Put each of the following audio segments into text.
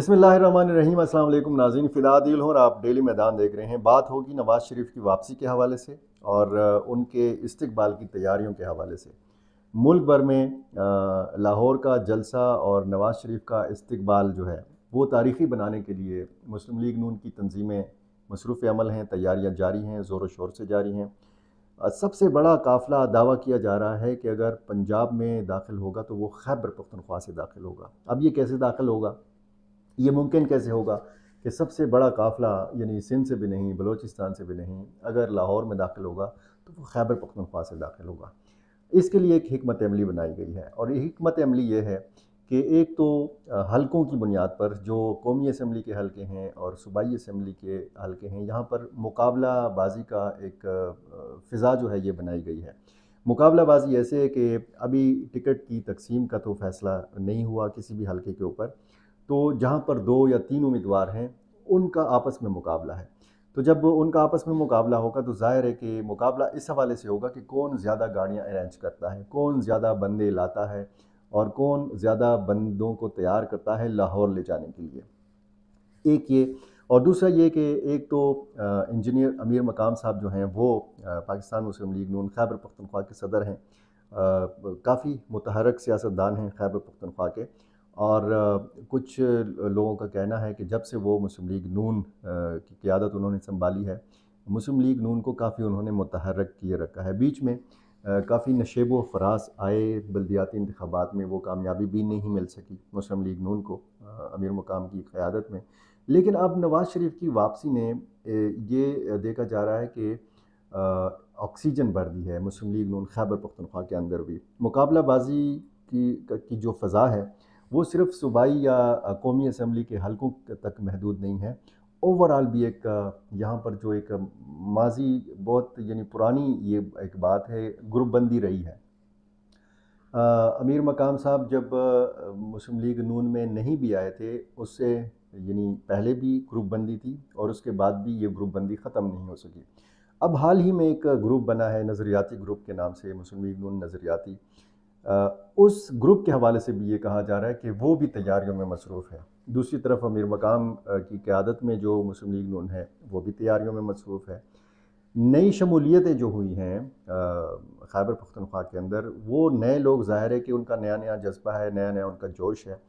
बसमीम अल्लाम नाजीन फ़िलादिल और आप डेली मैदान देख रहे हैं बात होगी नवाज़ शरीफ की वापसी के हवाले से और उनके इस्तबाल की तैयारियों के हवाले से मुल्क भर में लाहौर का जलसा और नवाज़ शरीफ का इस्तबाल जो है वो तारीख़ी बनाने के लिए मुस्लिम लीग नून की तंजीमें मसरूफ़ अमल हैं तैयारियाँ जारी हैं ज़ोर शोर से जारी हैं सबसे बड़ा काफ़िला दावा किया जा रहा है कि अगर पंजाब में दाखिल होगा तो वो खैबर पख्तनख्वा से दाखिल होगा अब ये कैसे दाखिल होगा ये मुमकिन कैसे होगा कि सबसे बड़ा काफ़िला यानी सिंध से भी नहीं बलूचिस्तान से भी नहीं अगर लाहौर में दाखिल होगा तो वो खैबर पख्तनख्वा से दाखिल होगा इसके लिए एक हमत अमली बनाई गई है और हमत अमली ये है कि एक तो हलकों की बुनियाद पर जो कौमी असम्बली के हल्के हैं और सूबाई असम्बली के हल्के हैं यहाँ पर मुकाबलाबाजी का एक फ़िज़ा जो है ये बनाई गई है मुकाबलाबाजी ऐसे है कि अभी टिकट की तकसीम का तो फ़ैसला नहीं हुआ किसी भी हल्के के ऊपर तो जहाँ पर दो या तीन उम्मीदवार हैं उनका आपस में मुकाबला है तो जब उनका आपस में मुकाबला होगा तो जाहिर है कि मुकाबला इस हवाले से होगा कि कौन ज़्यादा गाड़ियाँ अरेंज करता है कौन ज़्यादा बंदे लाता है और कौन ज़्यादा बंदों को तैयार करता है लाहौर ले जाने के लिए एक ये और दूसरा ये कि एक तो इंजीनियर अमीर मकाम साहब जो हैं वो पाकिस्तान मुस्लिम लीग नून खैबर पख्तनख्वा के सदर हैं काफ़ी मतहरक सियासतदान हैं खैबर पख्तनख्वा के और कुछ लोगों का कहना है कि जब से वो मुस्लिम लीग नून की क़्यादत उन्होंने संभाली है मुस्लिम लीग नून को काफ़ी उन्होंने मतहरक किए रखा है बीच में काफ़ी नशेब व फरास आए बल्दियाती इंतबात में वो कामयाबी भी नहीं मिल सकी मुस्लिम लीग नून को अमीर मुकाम की क़्यादत में लेकिन अब नवाज़ शरीफ की वापसी ने ये देखा जा रहा है कि ऑक्सीजन भर दी है मुस्लिम लीग नून खैबर पख्तनख्वा के अंदर भी मुक़ाबलाबाजी की की जो फ़ज़ा है वो सिर्फ सूबाई या कौमी असम्बली के हलकों तक महदूद नहीं है ओवरऑल भी एक यहाँ पर जो एक माजी बहुत यानी पुरानी ये एक बात है ग्रुपबंदी बंदी रही है आ, अमीर मकाम साहब जब मुस्लिम लीग नून में नहीं भी आए थे उससे यानी पहले भी ग्रुपबंदी बंदी थी और उसके बाद भी ये ग्रुपबंदी ख़त्म नहीं हो सकी अब हाल ही में एक ग्रुप बना है नज़रियाती ग्रुप के नाम से मुस्लिम लीग नून नज़रियाती उस ग्रुप के हवाले से भी ये कहा जा रहा है कि वो भी तैयारियों में मसरूफ़ है दूसरी तरफ अमीर मकाम की क्यादत में जो मुस्लिम लीग नून है वो भी तैयारियों में मसरूफ़ है नई शमूलियतें जो हुई हैं खैबर पख्तनख्वा के अंदर वो नए लोग ज़ाहिर है कि उनका नया नया जज्बा है नया नया उनका जोश है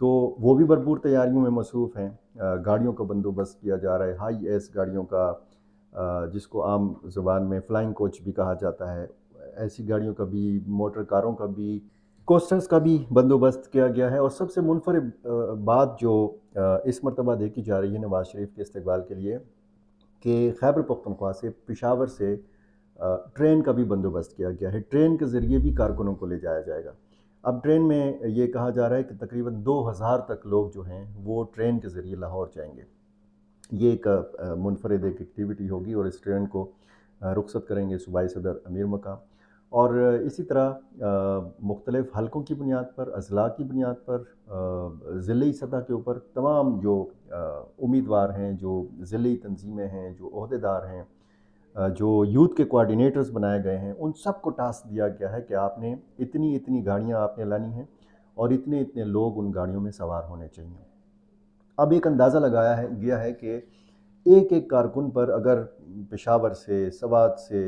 तो वो भी भरपूर तैयारियों में मसरूफ़ हैं गाड़ियों का बंदोबस्त किया जा रहा है हाई एस गाड़ियों का जिसको आम जुबान में फ़्लाइंग कोच भी कहा जाता है ऐसी गाड़ियों का भी मोटर कारों का भी कोस्टर्स का भी बंदोबस्त किया गया है और सबसे मुनफर बात जो इस मरतबा देखी जा रही है नवाज़ शरीफ के इस्तबाल के लिए कि खैबर पख्तनख्वा से पिशावर से ट्रेन का भी बंदोबस्त किया गया है ट्रेन के ज़रिए भी कारकुनों को ले जाया जाएगा अब ट्रेन में ये कहा जा रहा है कि तकरीबन 2000 तक लोग जो हैं वो ट्रेन के ज़रिए लाहौर जाएंगे ये एक मुनफरद एक एक्टिविटी होगी और इस ट्रेन को रुखसत करेंगे सूबाई सदर अमीर मकाम और इसी तरह मुख्तलिफ़ हलकों की बुनियाद पर अजला की बुनियाद पर ज़िली सतह के ऊपर तमाम जो उम्मीदवार हैं जो ज़िली तनजीमें हैं जो अहदेदार हैं जो यूथ के कोऑर्डिनेटर्स बनाए गए हैं उन सब को टास्क दिया गया है कि आपने इतनी इतनी गाड़ियाँ आपने लानी हैं और इतने इतने लोग उन गाड़ियों में सवार होने चाहिए अब एक अंदाज़ा लगाया है गया है कि एक एक कारकुन पर अगर पेशावर से सवात से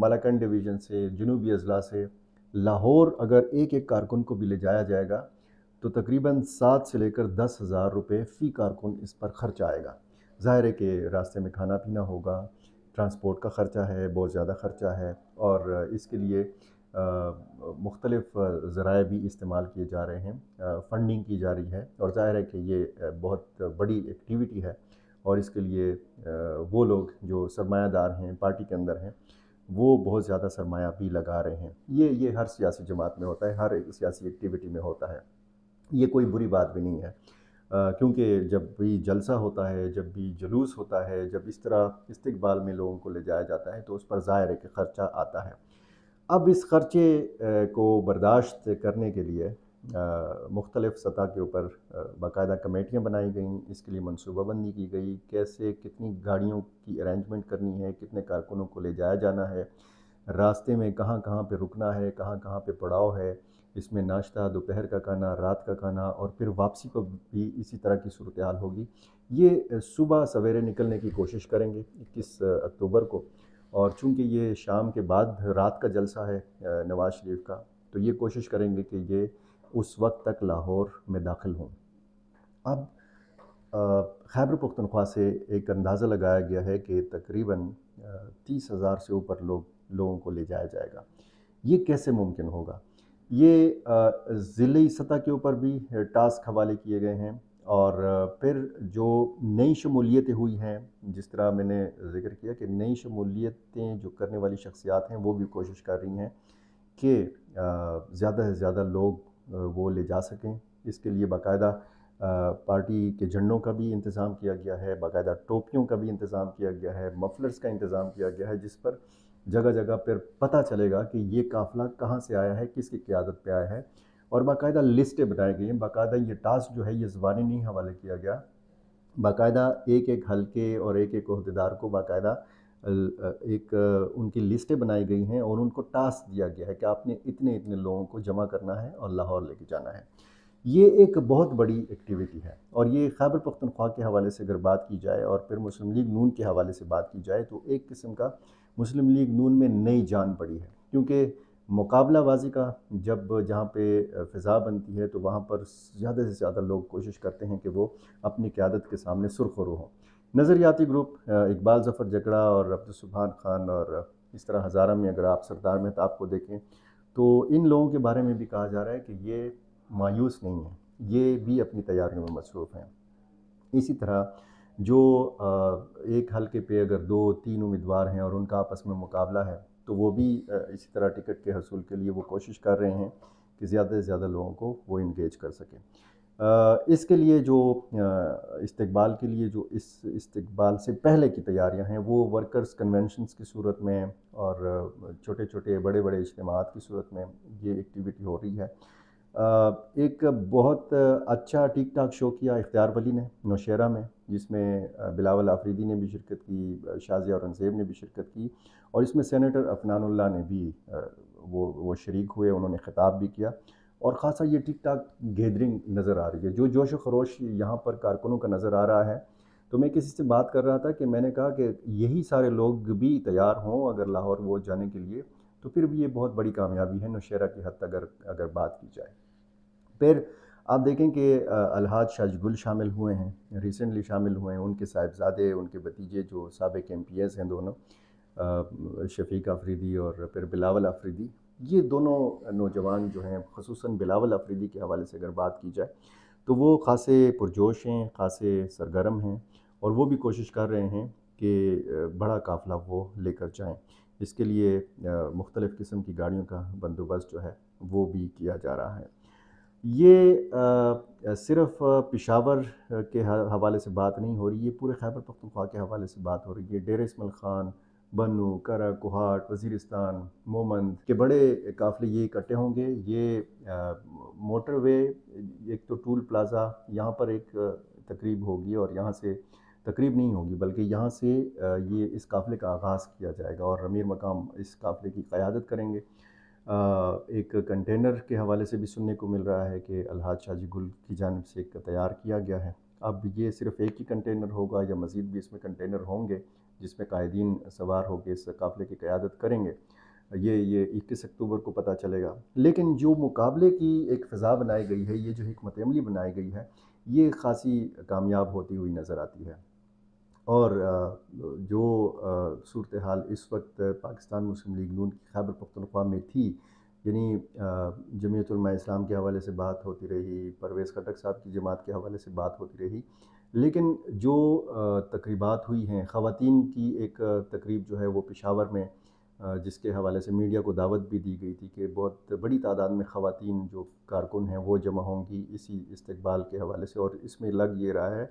मलकन डिवीज़न से जनूबी अजला से लाहौर अगर एक एक कारकुन को भी ले जाया जाएगा तो तकरीबन सात से लेकर दस हज़ार रुपये फ़ी कारकुन इस पर खर्च आएगा ज़ाहिर है कि रास्ते में खाना पीना होगा ट्रांसपोर्ट का ख़र्चा है बहुत ज़्यादा ख़र्चा है और इसके लिए मुख्तलिफ़ ज़राए भी इस्तेमाल किए जा रहे हैं फ़ंडिंग की जा रही है और ज़ाहिर है कि ये बहुत बड़ी एक्टिविटी है और इसके लिए वो लोग जो सरमायादार हैं पार्टी के अंदर हैं वो बहुत ज़्यादा सरमाया भी लगा रहे हैं ये ये हर सियासी जमात में होता है हर एक सियासी एक्टिविटी में होता है ये कोई बुरी बात भी नहीं है क्योंकि जब भी जलसा होता है जब भी जुलूस होता है जब इस तरह इस्तबाल में लोगों को ले जाया जाता है तो उस पर ज़ाहिर है कि ख़र्चा आता है अब इस ख़र्चे को बर्दाश्त करने के लिए मुख्तलिफ़ सतह के ऊपर बाकायदा कमेटियाँ बनाई गई इसके लिए मनसूबाबंदी की गई कैसे कितनी गाड़ियों की अरेंजमेंट करनी है कितने कारकुनों को ले जाया जाना है रास्ते में कहाँ कहाँ पर रुकना है कहाँ कहाँ पर पड़ाव है इसमें नाश्ता दोपहर का खाना रात का खाना और फिर वापसी को भी इसी तरह की सूरत हाल होगी ये सुबह सवेरे निकलने की कोशिश करेंगे इक्कीस अक्टूबर को और चूंकि ये शाम के बाद रात का जलसा है नवाज़ शरीफ का तो ये कोशिश करेंगे कि ये उस वक्त तक लाहौर में दाखिल हूँ अब खैबर पुख्तनख्वा से एक अंदाज़ा लगाया गया है कि तकरीबन तीस हज़ार से ऊपर लोग लोगों को ले जाया जाएगा ये कैसे मुमकिन होगा ये ज़िली सतह के ऊपर भी टास्क हवाले किए गए हैं और फिर जो नई शमूलियतें हुई हैं जिस तरह मैंने जिक्र किया कि नई शमूलियतें जो करने वाली शख्सियात हैं वो भी कोशिश कर रही हैं कि ज़्यादा से ज़्यादा लोग वो ले जा सकें इसके लिए बाकायदा पार्टी के झंडों का भी इंतज़ाम किया गया है बाकायदा टोपियों का भी इंतज़ाम किया गया है मफलर्स का इंतज़ाम किया गया है जिस पर जगह जगह पर पता चलेगा कि ये काफ़िला कहाँ से आया है किसकी क्यादत पर आया है और बाकायदा लिस्टें बनाई गई हैं बाकायदा ये टास्क जो है ये ज़बानी नहीं हवाले किया गया बाकायदा एक एक हल्के और एक एक अहदेदार को बाकायदा एक उनकी लिस्टें बनाई गई हैं और उनको टास्क दिया गया है कि आपने इतने इतने लोगों को जमा करना है और लाहौर लेके जाना है ये एक बहुत बड़ी एक्टिविटी है और ये खैबर पख्तनख्वा के हवाले से अगर बात की जाए और फिर मुस्लिम लीग नून के हवाले से बात की जाए तो एक किस्म का मुस्लिम लीग नून में नई जान पड़ी है क्योंकि मुकाबला बाजी का जब जहाँ पे फ़िज़ा बनती है तो वहाँ पर ज़्यादा से ज़्यादा लोग कोशिश करते हैं कि वो अपनी क्यादत के सामने सुरखरू हों नज़रियाती ग्रुप इकबाल जफ़र जगड़ा और अब्दुलसुबहान खान और इस तरह हज़ारा में अगर आप सरदार मेहताब को देखें तो इन लोगों के बारे में भी कहा जा रहा है कि ये मायूस नहीं है ये भी अपनी तैयारियों में मसरूफ़ हैं इसी तरह जो एक हलके पे अगर दो तीन उम्मीदवार हैं और उनका आपस में मुकाबला है तो वो भी इसी तरह टिकट के हसूल के लिए वो कोशिश कर रहे हैं कि ज़्यादा से ज़्यादा लोगों को वो इंगेज कर सकें इसके लिए जो इस्तबाल के लिए जो इस इस्तबाल से पहले की तैयारियां हैं वो वर्कर्स कन्वेंशंस की सूरत में और छोटे छोटे बड़े बड़े इज्तम की सूरत में ये एक्टिविटी हो रही है एक बहुत अच्छा ठीक ठाक शो किया इख्तियार वली ने नौशहरा में जिसमें बिलावल आफरीदी ने भी शिरकत की शाजिया औरंगज़ेब ने भी शिरकत की और इसमें सेनेटर अफनानुल्ला ने भी वो वो शरीक हुए उन्होंने ख़िताब भी किया और ख़ासा ये ठीक ठाक गैदरिंग नज़र आ रही है जो जोश व खरोश यहाँ पर कारकुनों का नज़र आ रहा है तो मैं किसी से बात कर रहा था कि मैंने कहा कि यही सारे लोग भी तैयार हों अगर लाहौर वो जाने के लिए तो फिर भी ये बहुत बड़ी कामयाबी है नौशहरा की हद तक अगर अगर बात की जाए फिर आप देखें कि अलहाज शाजगुल शामिल हुए हैं रिसेंटली शामिल हुए हैं उनके साहिबजादे उनके भतीजे जो सबक एम पी एस हैं दोनों शफीक आफरीदी और फिर बिलावल आफरीदी ये दोनों नौजवान जो हैं खसूस बिलावल अफरीदी के हवाले से अगर बात की जाए तो वो खासे पुरजोश हैं खासे सरगर्म हैं और वो भी कोशिश कर रहे हैं कि बड़ा काफ़िला वो लेकर जाएँ इसके लिए मुख्तलिफ़ किस्म की गाड़ियों का बंदोबस्त जो है वो भी किया जा रहा है ये आ, सिर्फ पिशावर के हवाले से बात नहीं हो रही ये पूरे खैबर पख्तनख्वा के हवाले से बात हो रही है डेर इसमल ख़ान बनू करा कुहाट वजीरिस्तान मोमंद के बड़े काफ़िले ये इकट्ठे होंगे ये मोटरवे एक तो टूल प्लाज़ा यहाँ पर एक तकरीब होगी और यहाँ से तकरीब नहीं होगी बल्कि यहाँ से ये इस काफ़िले का आगाज़ किया जाएगा और रमीर मकाम इस काफ़िले की क़्यादत करेंगे एक कंटेनर के हवाले से भी सुनने को मिल रहा है कि शाह शाहजी गुल की जानब से एक तैयार किया गया है अब ये सिर्फ़ एक ही कंटेनर होगा या मज़ीद भी इसमें कंटेनर होंगे जिसमें कायदीन सवार होकर इस काफ़िले की क़्यादत करेंगे ये ये इक्कीस अक्टूबर को पता चलेगा लेकिन जो मुकाबले की एक फ़िज़ा बनाई गई है ये जो हमत अमली बनाई गई है ये खासी कामयाब होती हुई नज़र आती है और जो सूरत हाल इस वक्त पाकिस्तान मुस्लिम लीग नून की खैबर पख्तनख्वा में थी यानी जमीयतलमा इस्लाम के हवाले से बात होती रही परवेज़ खटक साहब की जमात के हवाले से बात होती रही लेकिन जो तकरीबात हुई हैं ख़वान की एक तकरीब जो है वो पेशावर में जिसके हवाले से मीडिया को दावत भी दी गई थी कि बहुत बड़ी तादाद में ख़वान जो कारकुन हैं वो जमा होंगी इसी इस्तबाल के हवाले से और इसमें लग ये रहा है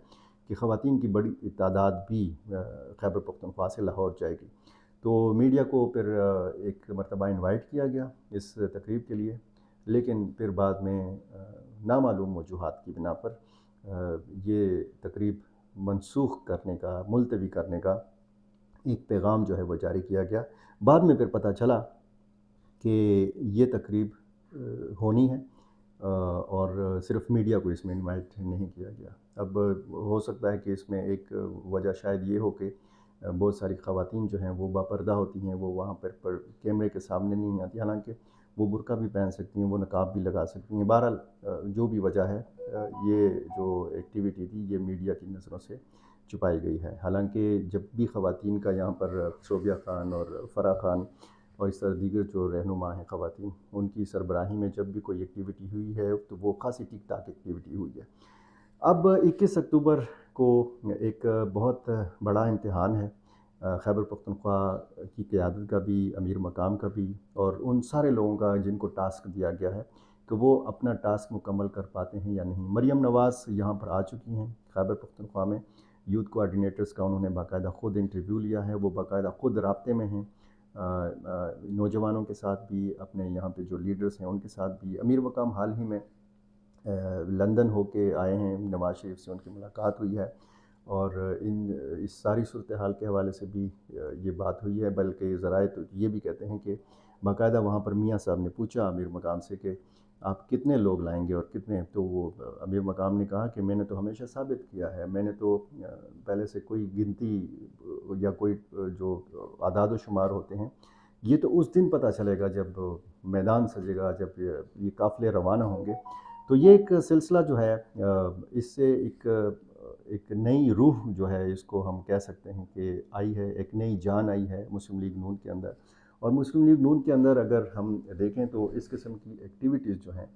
कि ख़वान की बड़ी तादाद भी खैबर पख्तनख्वा से लाहौर जाएगी तो मीडिया को फिर एक मरतबा इनवाइट किया गया इस तकरीब के लिए लेकिन फिर बाद में नामालूम वजूहत की बिना पर ये तकरीब मनसूख करने का मुलतवी करने का एक पैगाम जो है वो जारी किया गया बाद में फिर पता चला कि ये तकरीब होनी है और सिर्फ मीडिया को इसमें इनवाइट नहीं किया गया अब हो सकता है कि इसमें एक वजह शायद ये हो कि बहुत सारी खातन जो हैं वो बापरदा होती हैं वो वहाँ पर, पर कैमरे के सामने नहीं आती हालांकि वो बुरका भी पहन सकती हैं वो नकाब भी लगा सकती हैं बहरहाल जो भी वजह है ये जो एक्टिविटी थी ये मीडिया की नज़रों से छुपाई गई है हालांकि जब भी ख़वान का यहाँ पर शोबिया ख़ान और फ़रा ख़ान और इस तरह दीगर जो रहनुमा हैं ख़वान उनकी सरबराही में जब भी कोई एक्टिविटी हुई है तो वो खासी टिक टाक एक्टिविटी हुई है अब इक्कीस अक्टूबर को एक बहुत बड़ा इम्तहान है खैबर पख्तनख्वा की क़्यादत का भी अमीर मकाम का भी और उन सारे लोगों का जिनको टास्क दिया गया है कि वो अपना टास्क मुकम्मल कर पाते हैं या नहीं मरीम नवाज़ यहाँ पर आ चुकी हैं खैबर पख्तनख्वा में यूथ कोआर्डीटर्स का उन्होंने बाकायदा ख़ुद इंटरव्यू लिया है वो बाकायदा ख़ुद रबते में हैं नौजवानों के साथ भी अपने यहाँ पे जो लीडर्स हैं उनके साथ भी अमीर मकाम हाल ही में लंदन होके आए हैं नवाज शरीफ से उनकी मुलाकात हुई है और इन इस सारी सूरत हाल के हवाले से भी ये बात हुई है बल्कि जरा तो ये भी कहते हैं कि बाकायदा वहाँ पर मियाँ साहब ने पूछा अमीर मकाम से कि आप कितने लोग लाएंगे और कितने तो वो अमीर मकाम ने कहा कि मैंने तो हमेशा साबित किया है मैंने तो पहले से कोई गिनती या कोई जो आदाद शुमार होते हैं ये तो उस दिन पता चलेगा जब मैदान सजेगा जब ये, ये काफ़िले रवाना होंगे तो ये एक सिलसिला जो है इससे एक एक नई रूह जो है इसको हम कह सकते हैं कि आई है एक नई जान आई है मुस्लिम लीग नून के अंदर और मुस्लिम लीग नून के अंदर अगर हम देखें तो इस किस्म की एक्टिविटीज़ जो हैं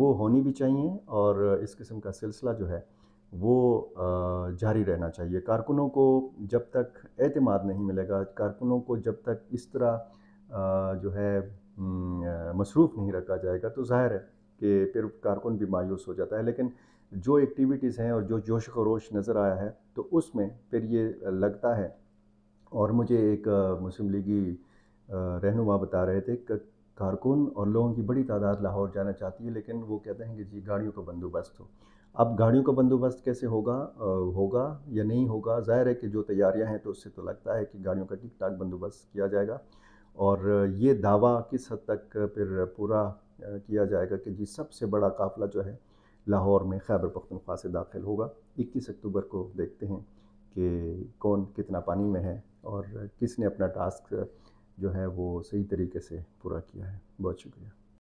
वो होनी भी चाहिए और इस किस्म का सिलसिला जो है वो जारी रहना चाहिए कारकुनों को जब तक अतमाद नहीं मिलेगा कारकुनों को जब तक इस तरह जो है मसरूफ़ नहीं रखा जाएगा तो जाहिर है कि फिर कारकुन भी मायूस हो जाता है लेकिन जो एक्टिविटीज़ हैं और जो जोश खरोश नज़र आया है तो उसमें फिर ये लगता है और मुझे एक मुस्लिम लीगी रहनुमा बता रहे थे कारकुन और लोगों की बड़ी तादाद लाहौर जाना चाहती है लेकिन वो कहते हैं कि जी गाड़ियों का बंदोबस्त हो अब गाड़ियों का बंदोबस्त कैसे होगा आ, होगा या नहीं होगा जाहिर है कि जो तैयारियां हैं तो उससे तो लगता है कि गाड़ियों का ठीक ठाक बंदोबस्त किया जाएगा और ये दावा किस हद तक फिर पूरा किया जाएगा कि जी सबसे बड़ा काफिला जो है लाहौर में खैबर पख्तनख्वा से दाखिल होगा इक्कीस अक्टूबर को देखते हैं कि कौन कितना पानी में है और किसने अपना टास्क जो है वो सही तरीके से पूरा किया है बहुत शुक्रिया